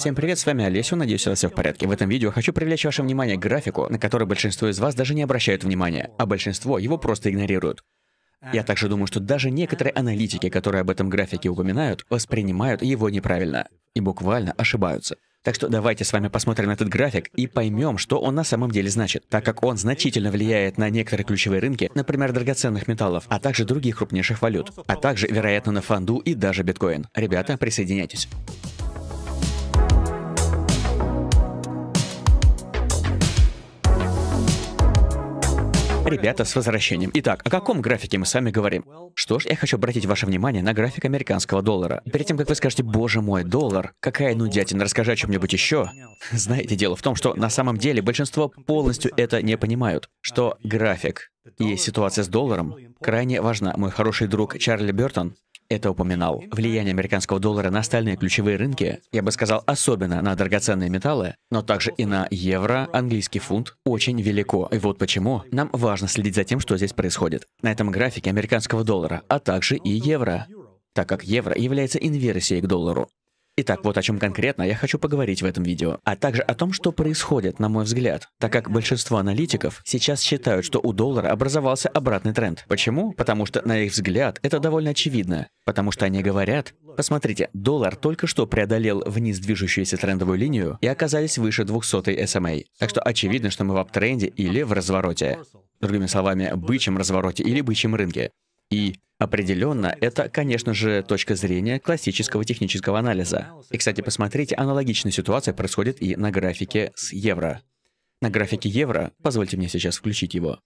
Всем привет, с вами Олесю, надеюсь, у вас все в порядке. В этом видео хочу привлечь ваше внимание к графику, на который большинство из вас даже не обращают внимания, а большинство его просто игнорируют. Я также думаю, что даже некоторые аналитики, которые об этом графике упоминают, воспринимают его неправильно и буквально ошибаются. Так что давайте с вами посмотрим на этот график и поймем, что он на самом деле значит, так как он значительно влияет на некоторые ключевые рынки, например, драгоценных металлов, а также других крупнейших валют, а также, вероятно, на фонду и даже биткоин. Ребята, присоединяйтесь. Ребята, с возвращением. Итак, о каком графике мы с вами говорим? Что ж, я хочу обратить ваше внимание на график американского доллара. Перед тем, как вы скажете, боже мой, доллар, какая нудятина, расскажи о чем-нибудь еще. Знаете, дело в том, что на самом деле большинство полностью это не понимают, что график и ситуация с долларом крайне важна. Мой хороший друг Чарли Бертон это упоминал, влияние американского доллара на остальные ключевые рынки, я бы сказал, особенно на драгоценные металлы, но также и на евро, английский фунт, очень велико. И вот почему нам важно следить за тем, что здесь происходит. На этом графике американского доллара, а также и евро так как евро является инверсией к доллару. Итак, вот о чем конкретно я хочу поговорить в этом видео, а также о том, что происходит, на мой взгляд, так как большинство аналитиков сейчас считают, что у доллара образовался обратный тренд. Почему? Потому что, на их взгляд, это довольно очевидно. Потому что они говорят, посмотрите, доллар только что преодолел вниз движущуюся трендовую линию и оказались выше 200 SMA. Так что очевидно, что мы в аптренде или в развороте. Другими словами, бычьем развороте или бычьем рынке. И Определенно, это, конечно же, точка зрения классического технического анализа. И, кстати, посмотрите, аналогичная ситуация происходит и на графике с евро. На графике евро, позвольте мне сейчас включить его,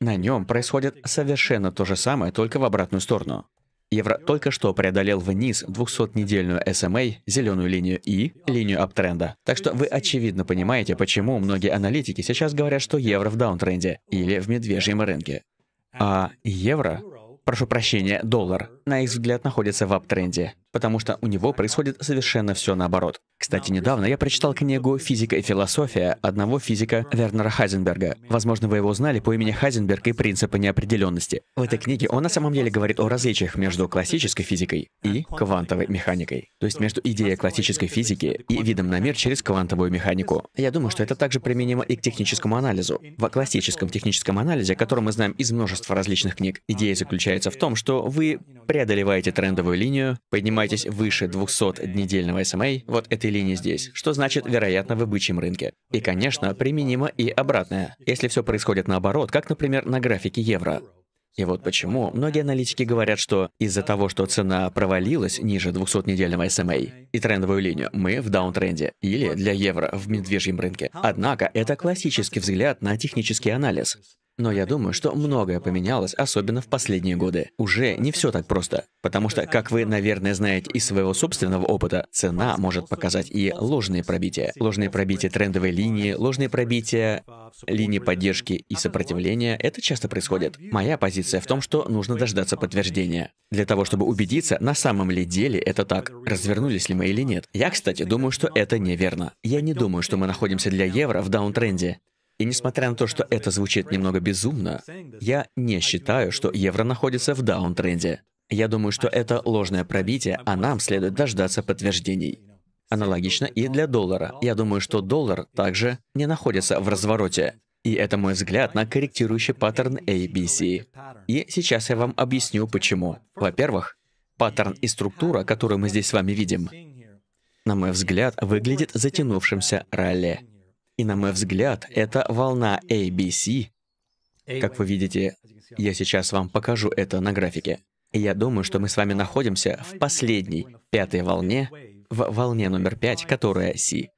на нем происходит совершенно то же самое, только в обратную сторону. Евро только что преодолел вниз 200-недельную SMA, эм зеленую линию и линию аптренда. Так что вы очевидно понимаете, почему многие аналитики сейчас говорят, что евро в даунтренде или в медвежьем рынке. А евро прошу прощения, доллар на их взгляд, находится в аптренде, потому что у него происходит совершенно все наоборот. Кстати, недавно я прочитал книгу «Физика и философия» одного физика Вернера Хайзенберга. Возможно, вы его знали по имени Хайзенберг и принципы неопределенности. В этой книге он на самом деле говорит о различиях между классической физикой и квантовой механикой. То есть между идеей классической физики и видом на мир через квантовую механику. Я думаю, что это также применимо и к техническому анализу. В классическом техническом анализе, который мы знаем из множества различных книг, идея заключается в том, что вы прямо преодолеваете трендовую линию, поднимаетесь выше 200-недельного SMA, вот этой линии здесь, что значит, вероятно, в бычьем рынке. И, конечно, применимо и обратное, если все происходит наоборот, как, например, на графике евро. И вот почему многие аналитики говорят, что из-за того, что цена провалилась ниже 200-недельного SMA и трендовую линию, мы в даунтренде или для евро в медвежьем рынке. Однако это классический взгляд на технический анализ. Но я думаю, что многое поменялось, особенно в последние годы. Уже не все так просто, потому что, как вы, наверное, знаете из своего собственного опыта, цена может показать и ложные пробития. Ложные пробития трендовой линии, ложные пробития линии поддержки и сопротивления, это часто происходит. Моя позиция в том, что нужно дождаться подтверждения. Для того, чтобы убедиться, на самом ли деле это так, развернулись ли мы или нет. Я, кстати, думаю, что это неверно. Я не думаю, что мы находимся для евро в даунтренде. И несмотря на то, что это звучит немного безумно, я не считаю, что евро находится в даунтренде. Я думаю, что это ложное пробитие, а нам следует дождаться подтверждений. Аналогично и для доллара. Я думаю, что доллар также не находится в развороте. И это мой взгляд на корректирующий паттерн ABC. И сейчас я вам объясню, почему. Во-первых, паттерн и структура, которую мы здесь с вами видим, на мой взгляд, выглядит затянувшимся ралли. И на мой взгляд, это волна ABC. Как вы видите, я сейчас вам покажу это на графике. Я думаю, что мы с вами находимся в последней, пятой волне, в волне номер пять, которая C.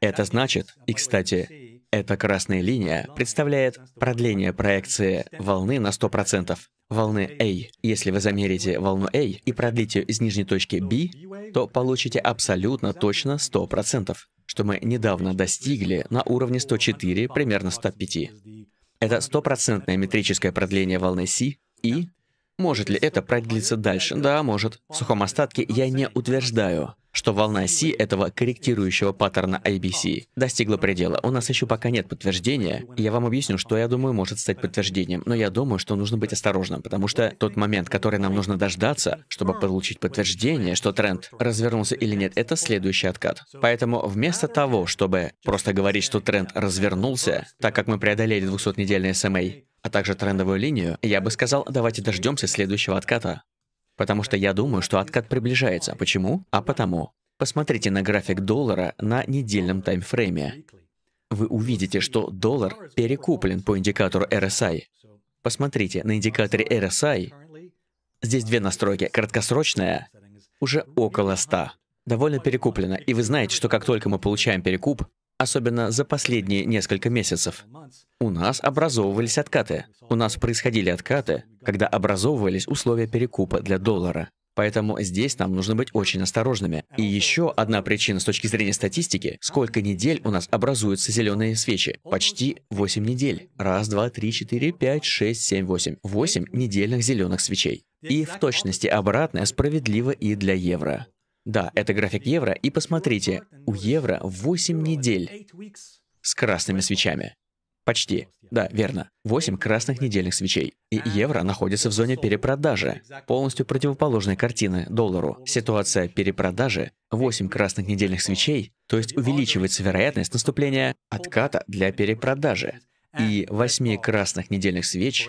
Это значит, и кстати, эта красная линия представляет продление проекции волны на 100%. Волны A. Если вы замерите волну A и продлите из нижней точки B, то получите абсолютно точно 100%, что мы недавно достигли на уровне 104, примерно 105. Это стопроцентное метрическое продление волны C и... Может ли это продлиться дальше? Да, может. В сухом остатке я не утверждаю, что волна C этого корректирующего паттерна ABC а достигла предела. У нас еще пока нет подтверждения. Я вам объясню, что я думаю может стать подтверждением, но я думаю, что нужно быть осторожным, потому что тот момент, который нам нужно дождаться, чтобы получить подтверждение, что тренд развернулся или нет, это следующий откат. Поэтому вместо того, чтобы просто говорить, что тренд развернулся, так как мы преодолели 200-недельный SMA, эм а также трендовую линию, я бы сказал, давайте дождемся следующего отката. Потому что я думаю, что откат приближается. Почему? А потому. Посмотрите на график доллара на недельном таймфрейме. Вы увидите, что доллар перекуплен по индикатору RSI. Посмотрите, на индикаторе RSI здесь две настройки. Краткосрочная уже около 100. Довольно перекуплена. И вы знаете, что как только мы получаем перекуп, особенно за последние несколько месяцев, у нас образовывались откаты. У нас происходили откаты, когда образовывались условия перекупа для доллара. Поэтому здесь нам нужно быть очень осторожными. И еще одна причина с точки зрения статистики, сколько недель у нас образуются зеленые свечи? Почти 8 недель. Раз, два, три, четыре, пять, шесть, семь, восемь. Восемь недельных зеленых свечей. И в точности обратное справедливо и для евро. Да, это график евро, и посмотрите, у евро 8 недель с красными свечами. Почти. Да, верно. 8 красных недельных свечей. И евро находится в зоне перепродажи. Полностью противоположной картины доллару. Ситуация перепродажи 8 красных недельных свечей, то есть увеличивается вероятность наступления отката для перепродажи и восьми красных недельных свеч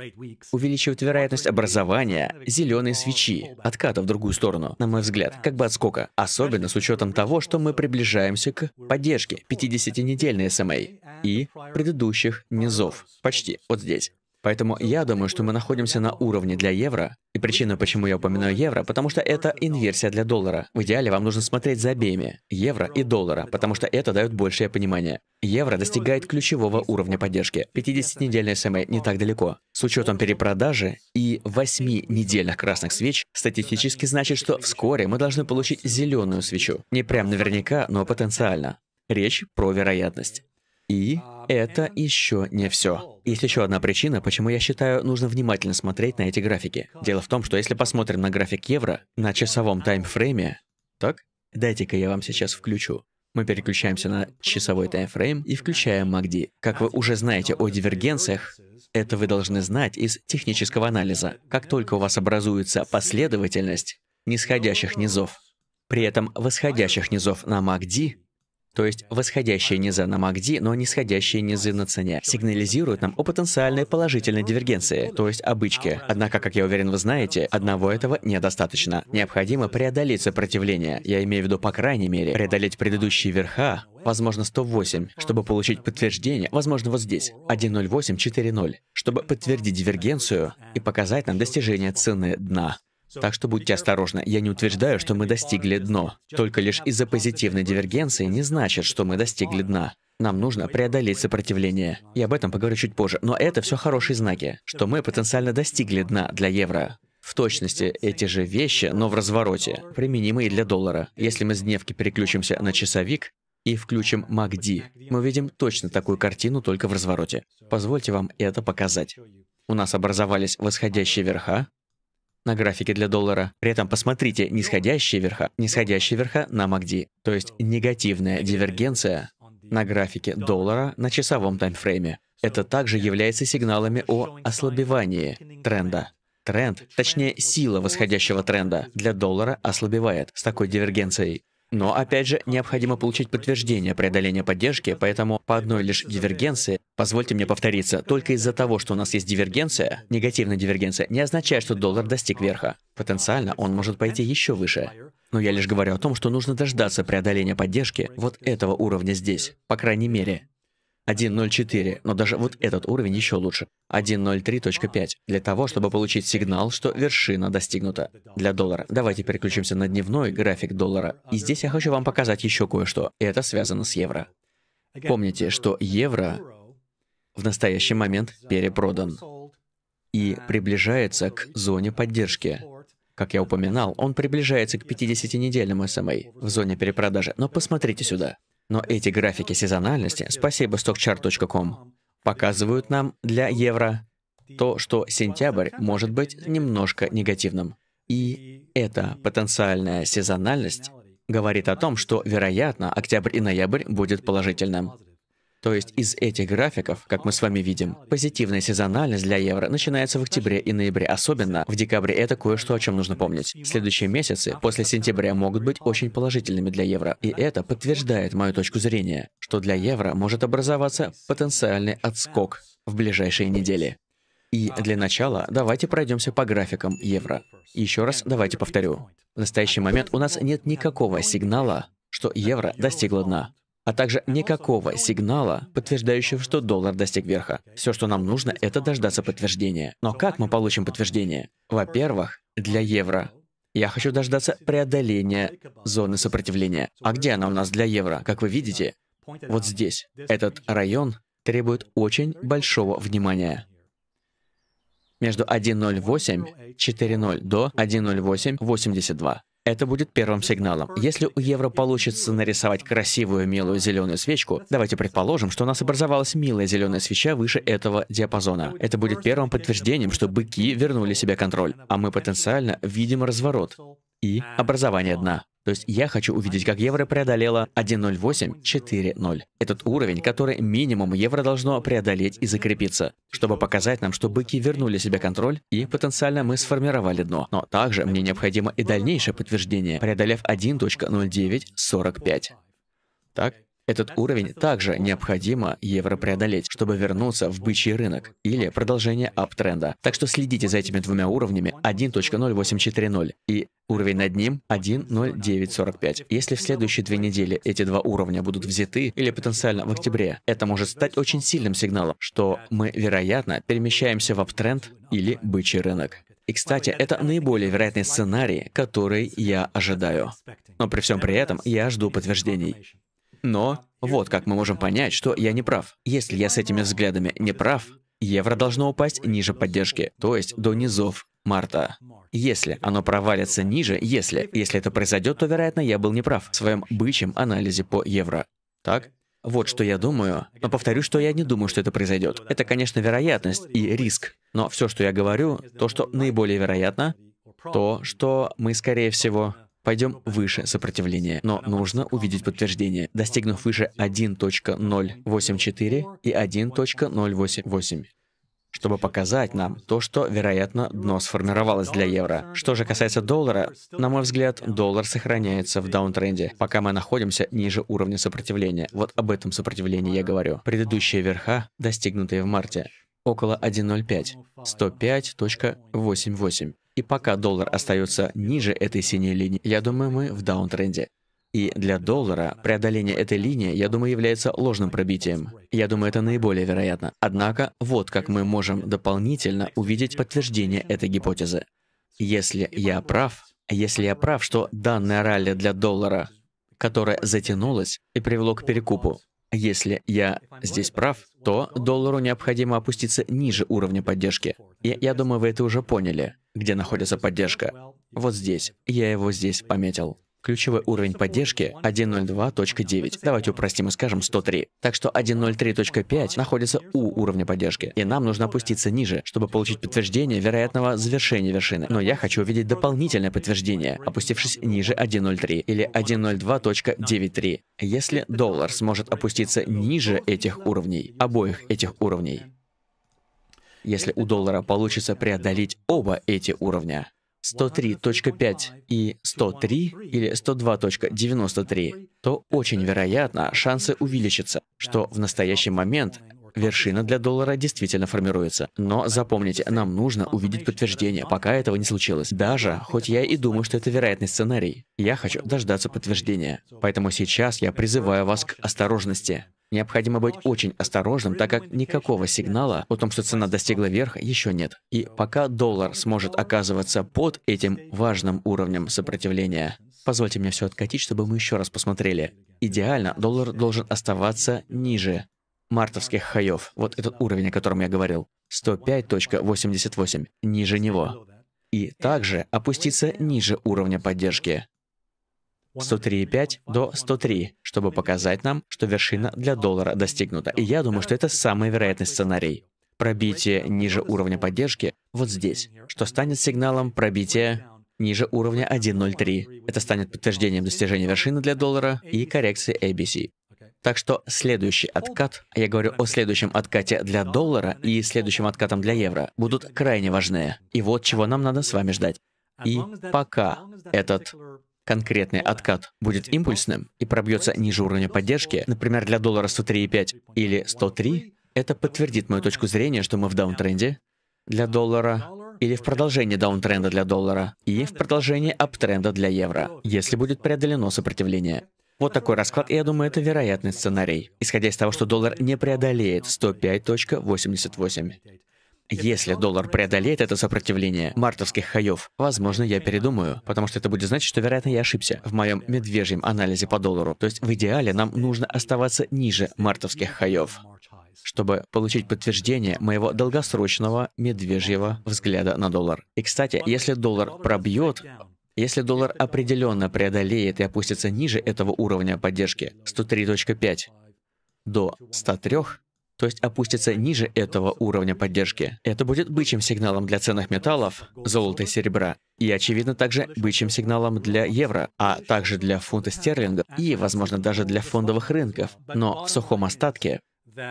увеличивают вероятность образования зеленой свечи, отката в другую сторону, на мой взгляд, как бы отскока, особенно с учетом того, что мы приближаемся к поддержке 50-недельной СМА эм и предыдущих низов, почти вот здесь. Поэтому я думаю, что мы находимся на уровне для евро. И причина, почему я упоминаю евро, потому что это инверсия для доллара. В идеале вам нужно смотреть за обеими, евро и доллара, потому что это дает большее понимание. Евро достигает ключевого уровня поддержки. 50-недельная СМА эм э, не так далеко. С учетом перепродажи и 8 недельных красных свеч, статистически значит, что вскоре мы должны получить зеленую свечу. Не прям наверняка, но потенциально. Речь про вероятность. И это еще не все. Есть еще одна причина, почему я считаю, нужно внимательно смотреть на эти графики. Дело в том, что если посмотрим на график евро на часовом таймфрейме, так? Дайте-ка я вам сейчас включу. Мы переключаемся на часовой таймфрейм и включаем MACD. Как вы уже знаете о дивергенциях, это вы должны знать из технического анализа. Как только у вас образуется последовательность нисходящих низов, при этом восходящих низов на MACD, то есть восходящие низы на MACD, но нисходящие низы на цене, сигнализируют нам о потенциальной положительной дивергенции, то есть обычке. Однако, как я уверен, вы знаете, одного этого недостаточно. Необходимо преодолеть сопротивление, я имею в виду, по крайней мере, преодолеть предыдущие верха, возможно, 108, чтобы получить подтверждение, возможно, вот здесь, 1.08.4.0, чтобы подтвердить дивергенцию и показать нам достижение цены дна. Так что будьте осторожны. Я не утверждаю, что мы достигли дно. Только лишь из-за позитивной дивергенции не значит, что мы достигли дна. Нам нужно преодолеть сопротивление. И об этом поговорю чуть позже. Но это все хорошие знаки, что мы потенциально достигли дна для евро. В точности эти же вещи, но в развороте, применимы и для доллара. Если мы с дневки переключимся на часовик и включим MACD, мы видим точно такую картину, только в развороте. Позвольте вам это показать. У нас образовались восходящие верха, на графике для доллара. При этом посмотрите нисходящие верха, нисходящие верха на MACD, то есть негативная дивергенция на графике доллара на часовом таймфрейме. Это также является сигналами о ослабевании тренда. Тренд, точнее сила восходящего тренда для доллара ослабевает с такой дивергенцией. Но, опять же, необходимо получить подтверждение преодоления поддержки, поэтому по одной лишь дивергенции, позвольте мне повториться, только из-за того, что у нас есть дивергенция, негативная дивергенция, не означает, что доллар достиг верха. Потенциально он может пойти еще выше. Но я лишь говорю о том, что нужно дождаться преодоления поддержки вот этого уровня здесь, по крайней мере. 1.04, но даже вот этот уровень еще лучше. 1.03.5, для того, чтобы получить сигнал, что вершина достигнута. Для доллара. Давайте переключимся на дневной график доллара. И здесь я хочу вам показать еще кое-что. Это связано с евро. Помните, что евро в настоящий момент перепродан и приближается к зоне поддержки. Как я упоминал, он приближается к 50-недельному SMA эм в зоне перепродажи. Но посмотрите сюда. Но эти графики сезональности, спасибо stockchart.com, показывают нам для евро то, что сентябрь может быть немножко негативным. И эта потенциальная сезональность говорит о том, что, вероятно, октябрь и ноябрь будет положительным. То есть из этих графиков, как мы с вами видим, позитивная сезональность для евро начинается в октябре и ноябре, особенно в декабре. Это кое-что, о чем нужно помнить. Следующие месяцы после сентября могут быть очень положительными для евро, и это подтверждает мою точку зрения, что для евро может образоваться потенциальный отскок в ближайшие недели. И для начала давайте пройдемся по графикам евро. Еще раз давайте повторю. В настоящий момент у нас нет никакого сигнала, что евро достигло дна а также никакого сигнала, подтверждающего, что доллар достиг верха. Все, что нам нужно, это дождаться подтверждения. Но как мы получим подтверждение? Во-первых, для евро я хочу дождаться преодоления зоны сопротивления. А где она у нас для евро? Как вы видите, вот здесь. Этот район требует очень большого внимания. Между 1.08.40 до 1.08.82. Это будет первым сигналом. Если у евро получится нарисовать красивую милую зеленую свечку, давайте предположим, что у нас образовалась милая зеленая свеча выше этого диапазона. Это будет первым подтверждением, что быки вернули себе контроль, а мы потенциально видим разворот и а, образование дна. То есть я хочу увидеть, как евро преодолела 1.08.4.0. Этот уровень, который минимум евро должно преодолеть и закрепиться, чтобы показать нам, что быки вернули себе контроль и потенциально мы сформировали дно. Но также мне необходимо и дальнейшее подтверждение, преодолев 1.09.45. Так, этот уровень также необходимо евро преодолеть, чтобы вернуться в бычий рынок или продолжение аптренда. Так что следите за этими двумя уровнями 1.084.0 и уровень над ним 1.0945. Если в следующие две недели эти два уровня будут взяты или потенциально в октябре, это может стать очень сильным сигналом, что мы, вероятно, перемещаемся в аптренд или бычий рынок. И, кстати, это наиболее вероятный сценарий, который я ожидаю. Но при всем при этом я жду подтверждений. Но вот как мы можем понять, что я не прав. Если я с этими взглядами не прав, евро должно упасть ниже поддержки, то есть до низов марта. Если оно провалится ниже, если, если это произойдет, то, вероятно, я был неправ в своем бычьем анализе по евро. Так? Вот что я думаю, но повторю, что я не думаю, что это произойдет. Это, конечно, вероятность и риск, но все, что я говорю, то, что наиболее вероятно, то, что мы, скорее всего, пойдем выше сопротивления. Но нужно увидеть подтверждение, достигнув выше 1.084 и 1.088 чтобы показать нам то, что, вероятно, дно сформировалось для евро. Что же касается доллара, на мой взгляд, доллар сохраняется в даунтренде, пока мы находимся ниже уровня сопротивления. Вот об этом сопротивлении я говорю. Предыдущие верха, достигнутые в марте, около 1.05, 105.88. И пока доллар остается ниже этой синей линии, я думаю, мы в даунтренде. И для доллара преодоление этой линии, я думаю, является ложным пробитием. Я думаю, это наиболее вероятно. Однако, вот как мы можем дополнительно увидеть подтверждение этой гипотезы. Если я прав, если я прав, что данное ралли для доллара, которое затянулось и привело к перекупу, если я здесь прав, то доллару необходимо опуститься ниже уровня поддержки. И я думаю, вы это уже поняли где находится поддержка. Вот здесь. Я его здесь пометил. Ключевой уровень поддержки 102.9. Давайте упростим и скажем 103. Так что 103.5 находится у уровня поддержки, и нам нужно опуститься ниже, чтобы получить подтверждение вероятного завершения вершины. Но я хочу увидеть дополнительное подтверждение, опустившись ниже 103 или 102.93. Если доллар сможет опуститься ниже этих уровней, обоих этих уровней, если у доллара получится преодолеть оба эти уровня. 103.5 и 103 или 102.93, то очень вероятно шансы увеличатся, что в настоящий момент вершина для доллара действительно формируется. Но запомните, нам нужно увидеть подтверждение, пока этого не случилось. Даже, хоть я и думаю, что это вероятный сценарий, я хочу дождаться подтверждения. Поэтому сейчас я призываю вас к осторожности. Необходимо быть очень осторожным, так как никакого сигнала о том, что цена достигла верха, еще нет. И пока доллар сможет оказываться под этим важным уровнем сопротивления, позвольте мне все откатить, чтобы мы еще раз посмотрели. Идеально, доллар должен оставаться ниже мартовских хаев, вот этот уровень, о котором я говорил, 105.88, ниже него. И также опуститься ниже уровня поддержки, 103,5 до 103, чтобы показать нам, что вершина для доллара достигнута. И я думаю, что это самый вероятный сценарий. Пробитие ниже уровня поддержки вот здесь, что станет сигналом пробития ниже уровня 1.03. Это станет подтверждением достижения вершины для доллара и коррекции ABC. Так что следующий откат, я говорю о следующем откате для доллара и следующем откатом для евро, будут крайне важны. И вот чего нам надо с вами ждать. И пока этот конкретный откат будет типа? импульсным и пробьется ниже уровня поддержки, например, для доллара 103,5 или 103, это подтвердит мою точку зрения, что мы в даунтренде для доллара или в продолжении даунтренда для доллара и в продолжении аптренда для евро, если будет преодолено сопротивление. Вот такой расклад, и я думаю, это вероятный сценарий, исходя из того, что доллар не преодолеет 105.88. Если доллар преодолеет это сопротивление мартовских хаев, возможно, я передумаю, потому что это будет значить, что, вероятно, я ошибся в моем медвежьем анализе по доллару. То есть в идеале нам нужно оставаться ниже мартовских хаев чтобы получить подтверждение моего долгосрочного медвежьего взгляда на доллар. И, кстати, если доллар пробьет если доллар определенно преодолеет и опустится ниже этого уровня поддержки 103.5 до 103, то есть опустится ниже этого уровня поддержки. Это будет бычьим сигналом для ценных металлов, золота и серебра, и, очевидно, также бычьим сигналом для евро, а также для фунта стерлинга и, возможно, даже для фондовых рынков. Но в сухом остатке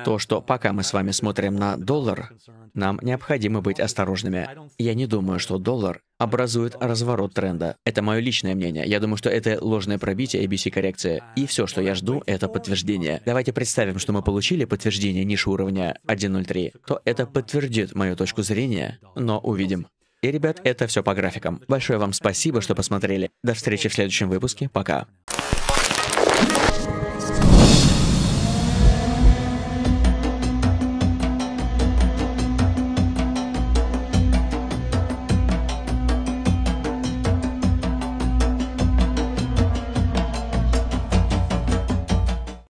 то, что пока мы с вами смотрим на доллар, нам необходимо быть осторожными. Я не думаю, что доллар образует разворот тренда. Это мое личное мнение. Я думаю, что это ложное пробитие ABC-коррекции. И все, что я жду, это подтверждение. Давайте представим, что мы получили подтверждение ниши уровня 1.03, то это подтвердит мою точку зрения, но увидим. И, ребят, это все по графикам. Большое вам спасибо, что посмотрели. До встречи в следующем выпуске. Пока.